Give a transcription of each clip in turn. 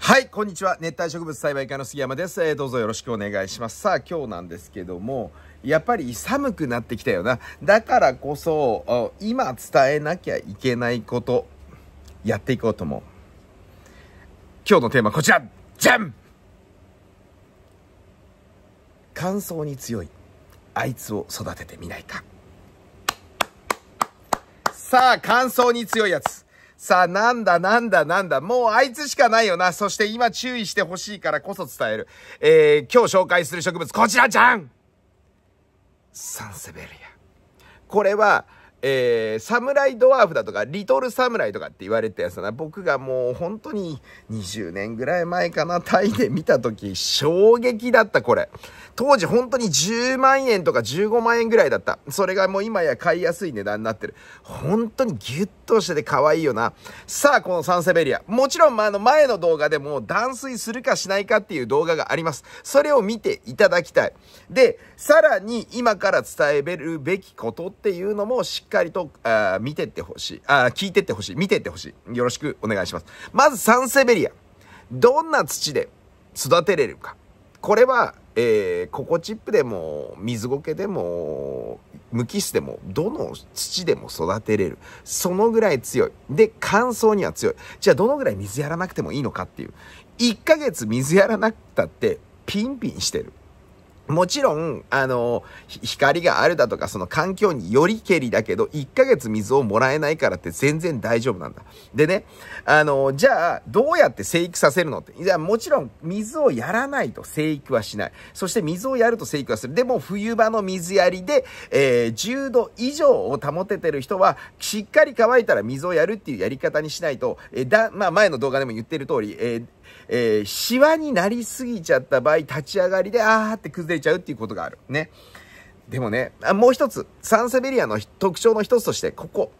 はい、こんにちは。熱帯植物栽培家の杉山です。えどうぞよろしくお願いします。さあ、今日なんですけども、やっぱり寒くなってきたよな。だからこそ、今伝えなきゃいけないこと、やっていこうと思う。今日のテーマこちらじゃん乾燥に強い、あいつを育ててみないか。さあ、乾燥に強いやつ。さあ、なんだなんだなんだ、もうあいつしかないよな。そして今注意してほしいからこそ伝える。えー、今日紹介する植物、こちらじゃんサンセベリア。これは、えー、サムライドワーフだとか、リトルサムライとかって言われたやつだな。僕がもう本当に20年ぐらい前かな、タイで見た時、衝撃だった、これ。当時本当に10万円とか15万円ぐらいだった。それがもう今や買いやすい値段になってる。本当にギュッとしてて可愛いよな。さあ、このサンセベリア。もちろん、あ、の前の動画でも断水するかしないかっていう動画があります。それを見ていただきたい。で、さらに今から伝えるべきことっていうのもしっかりと、あ見てってほしい。あ聞いてってほしい。見てってほしい。よろしくお願いします。まずサンセベリア。どんな土で育てれるか。これは、えー、ココチップでも、水苔でも、無機質でも、どの土でも育てれる。そのぐらい強い。で、乾燥には強い。じゃあ、どのぐらい水やらなくてもいいのかっていう。1ヶ月水やらなくたって、ピンピンしてる。もちろん、あの、光があるだとか、その環境によりけりだけど、1ヶ月水をもらえないからって全然大丈夫なんだ。でね、あの、じゃあ、どうやって生育させるのって。じゃあ、もちろん、水をやらないと生育はしない。そして、水をやると生育はする。でも、冬場の水やりで、えー、10度以上を保ててる人は、しっかり乾いたら水をやるっていうやり方にしないと、えー、だ、まあ、前の動画でも言ってる通り、えーえー、シワになりすぎちゃった場合、立ち上がりで、あーって崩れちゃうっていうことがある。ね。でもね、あもう一つ、サンセベリアの特徴の一つとして、ここ。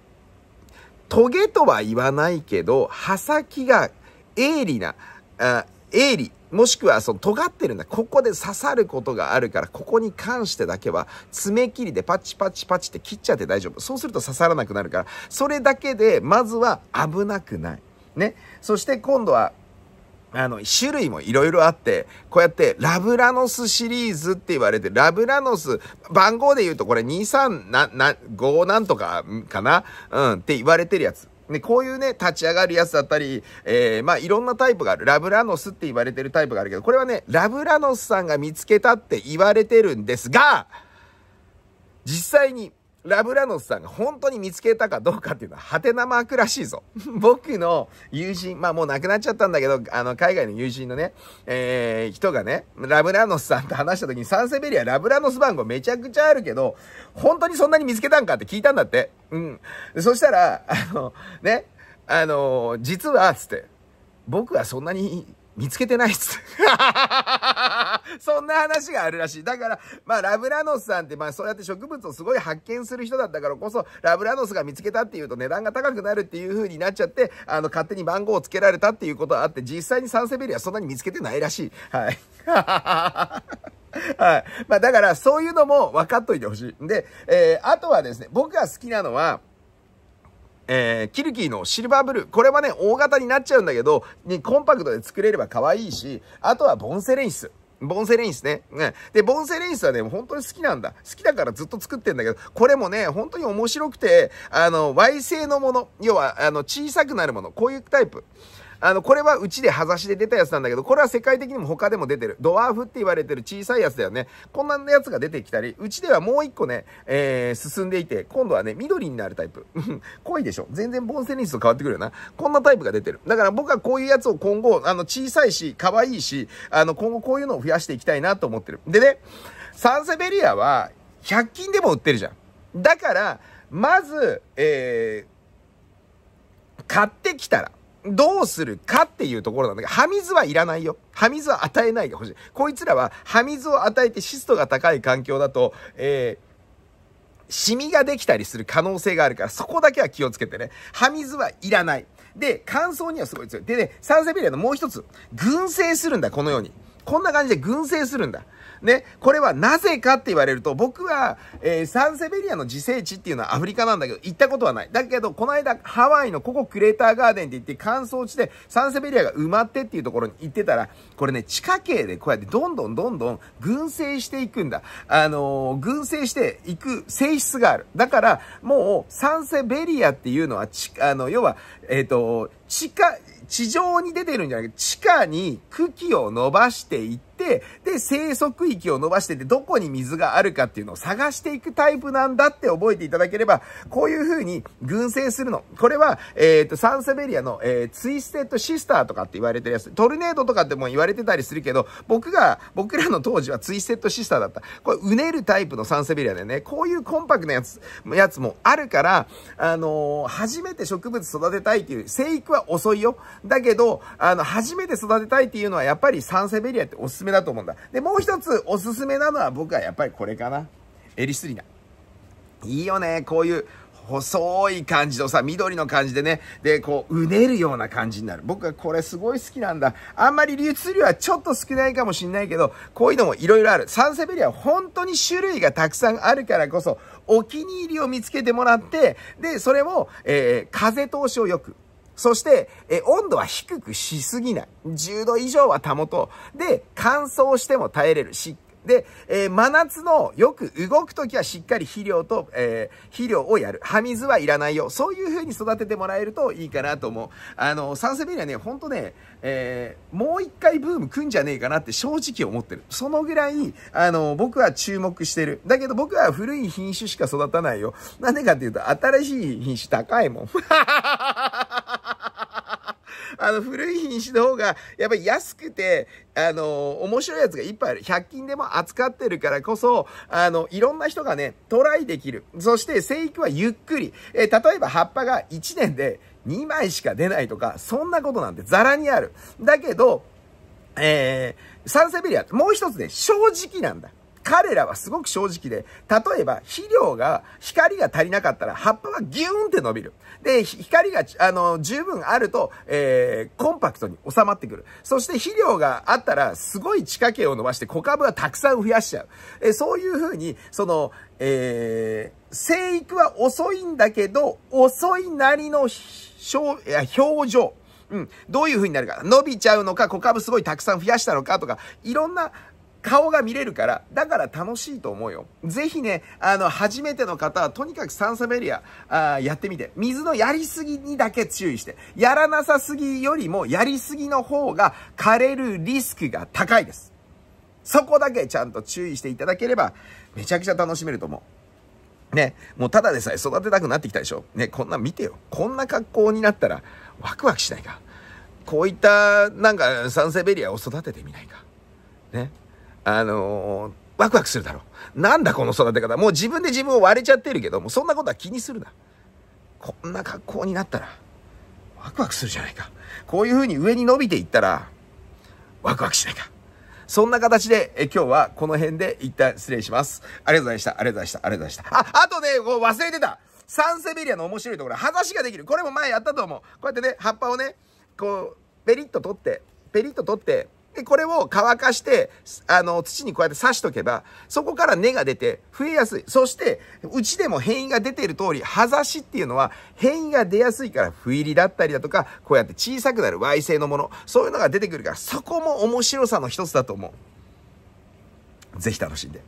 トゲとは言わないけど、刃先が鋭利な、あ鋭利、もしくはその尖ってるんだ。ここで刺さることがあるから、ここに関してだけは爪切りでパチパチパチって切っちゃって大丈夫。そうすると刺さらなくなるから、それだけでまずは危なくない。ね。そして今度はあの、種類もいろいろあって、こうやってラブラノスシリーズって言われて、ラブラノス、番号で言うとこれ23な、な、5なんとかかなうんって言われてるやつ。ね、こういうね、立ち上がるやつだったり、えー、まあ、いろんなタイプがある。ラブラノスって言われてるタイプがあるけど、これはね、ラブラノスさんが見つけたって言われてるんですが、実際にラブラノスさんが本当に見つけたかどうかっていうのは、ハテナマークらしいぞ。僕の友人、まあもう亡くなっちゃったんだけど、あの、海外の友人のね、えー、人がね、ラブラノスさんと話した時に、サンセベリアラブラノス番号めちゃくちゃあるけど、本当にそんなに見つけたんかって聞いたんだって。うん。そしたら、あの、ね、あの、実は、つって、僕はそんなに見つけてないっす。そんな話があるらしい。だから、まあ、ラブラノスさんって、まあ、そうやって植物をすごい発見する人だったからこそ、ラブラノスが見つけたっていうと値段が高くなるっていう風になっちゃって、あの、勝手に番号をつけられたっていうことはあって、実際にサンセベリアそんなに見つけてないらしい。はい。はい。まあ、だから、そういうのも分かっといてほしい。で、えー、あとはですね、僕が好きなのは、えー、キルキーのシルバーブルー。これはね、大型になっちゃうんだけど、にコンパクトで作れれば可愛いし、あとはボンセレイス。ボンセレインスね。ね。で、ボンセレインスはね、本当に好きなんだ。好きだからずっと作ってんだけど、これもね、本当に面白くて、あの、Y 製のもの、要は、あの、小さくなるもの、こういうタイプ。あの、これはうちで葉差しで出たやつなんだけど、これは世界的にも他でも出てる。ドワーフって言われてる小さいやつだよね。こんなやつが出てきたり、うちではもう一個ね、えー、進んでいて、今度はね、緑になるタイプ。濃いでしょ全然ボンセニスと変わってくるよな。こんなタイプが出てる。だから僕はこういうやつを今後、あの、小さいし、可愛いし、あの、今後こういうのを増やしていきたいなと思ってる。でね、サンセベリアは、100均でも売ってるじゃん。だから、まず、えー、買ってきたら、どうするかっていうところなんだけど、歯水はいらないよ。歯水は与えないで欲しい。こいつらは歯水を与えて湿度が高い環境だと、えーシミができたりする可能性があるから、そこだけは気をつけてね。歯水はいらない。で、乾燥にはすごい強い。でね、サンセベリアのもう一つ、群生するんだ、このように。こんな感じで群生するんだ。ね、これはなぜかって言われると、僕は、えー、サンセベリアの自生地っていうのはアフリカなんだけど、行ったことはない。だけど、この間、ハワイのここクレーターガーデンって言って、乾燥地でサンセベリアが埋まってっていうところに行ってたら、これね、地下茎でこうやってどんどんどんどん群生していくんだ。あのー、群生していく性質がある。だから、もう、サンセベリアっていうのは、あの、要は、えっ、ー、と、地下、地上に出てるんじゃなくて、地下に茎を伸ばしていって、で、生息域を伸ばしていって、どこに水があるかっていうのを探していくタイプなんだって覚えていただければ、こういう風に群生するの。これは、えっ、と、サンセベリアの、えー、ツイステッドシスターとかって言われてるやつ、トルネードとかっても言われてたりするけど、僕が、僕らの当時はツイステッドシスターだった。これ、うねるタイプのサンセベリアだよね、こういうコンパクトなやつ、やつもあるから、あのー、初めて植物育てたいっていう、生育はは遅いよ。だけど、あの、初めて育てたいっていうのはやっぱりサンセベリアっておすすめだと思うんだ。で、もう一つおすすめなのは僕はやっぱりこれかな。エリスリナ。いいよね、こういう。細い感じとさ、緑の感じでね、で、こう、うねるような感じになる。僕はこれすごい好きなんだ。あんまり流通量はちょっと少ないかもしんないけど、こういうのもいろいろある。サンセベリアは本当に種類がたくさんあるからこそ、お気に入りを見つけてもらって、で、それを、えー、風通しをよく。そして、え、温度は低くしすぎない。10度以上は保とう。で、乾燥しても耐えれる。しで、えー、真夏のよく動くときはしっかり肥料と、えー、肥料をやる。葉水はいらないよ。そういう風に育ててもらえるといいかなと思う。あの、サンセベリアね、ほんとね、えー、もう一回ブーム来んじゃねえかなって正直思ってる。そのぐらい、あの、僕は注目してる。だけど僕は古い品種しか育たないよ。なんでかっていうと、新しい品種高いもん。あの、古い品種の方が、やっぱり安くて、あの、面白いやつがいっぱいある。100均でも扱ってるからこそ、あの、いろんな人がね、トライできる。そして、生育はゆっくり。えー、例えば葉っぱが1年で2枚しか出ないとか、そんなことなんてザラにある。だけど、えー、サンセベリア、もう一つね、正直なんだ。彼らはすごく正直で、例えば肥料が、光が足りなかったら葉っぱがギューンって伸びる。で、光が、あの、十分あると、えー、コンパクトに収まってくる。そして肥料があったら、すごい地下茎を伸ばして小株はたくさん増やしちゃう。えー、そういうふうに、その、えー、生育は遅いんだけど、遅いなりの表情。うん。どういう風になるか。伸びちゃうのか、小株すごいたくさん増やしたのかとか、いろんな顔が見れるから、だから楽しいと思うよ。ぜひね、あの、初めての方は、とにかくサンサベリア、あやってみて。水のやりすぎにだけ注意して。やらなさすぎよりも、やりすぎの方が枯れるリスクが高いです。そこだけちゃんと注意していただければ、めちゃくちゃ楽しめると思う。ね、もうただでさえ育てたくなってきたでしょ。ね、こんな見てよ。こんな格好になったらワクワクしないか。こういった、なんか、サンセベリアを育ててみないか。ね。あのー、ワクワクするだろう。なんだこの育て方。もう自分で自分を割れちゃってるけど、もそんなことは気にするな。こんな格好になったら、ワクワクするじゃないか。こういうふうに上に伸びていったら、ワクワクしないか。そんな形で、え今日はこの辺で一旦失礼します。ありがとうございました。ありがとうございました。ありがとうございました。あ、あとね、忘れてた。サンセベリアの面白いところ、はざしができる。これも前やったと思う。こうやってね、葉っぱをね、こう、ペリッと取って、ペリッと取って、で、これを乾かして、あの、土にこうやって刺しとけば、そこから根が出て増えやすい。そして、うちでも変異が出ている通り、葉ざしっていうのは変異が出やすいから、不入りだったりだとか、こうやって小さくなる Y 性のもの、そういうのが出てくるから、そこも面白さの一つだと思う。ぜひ楽しんで。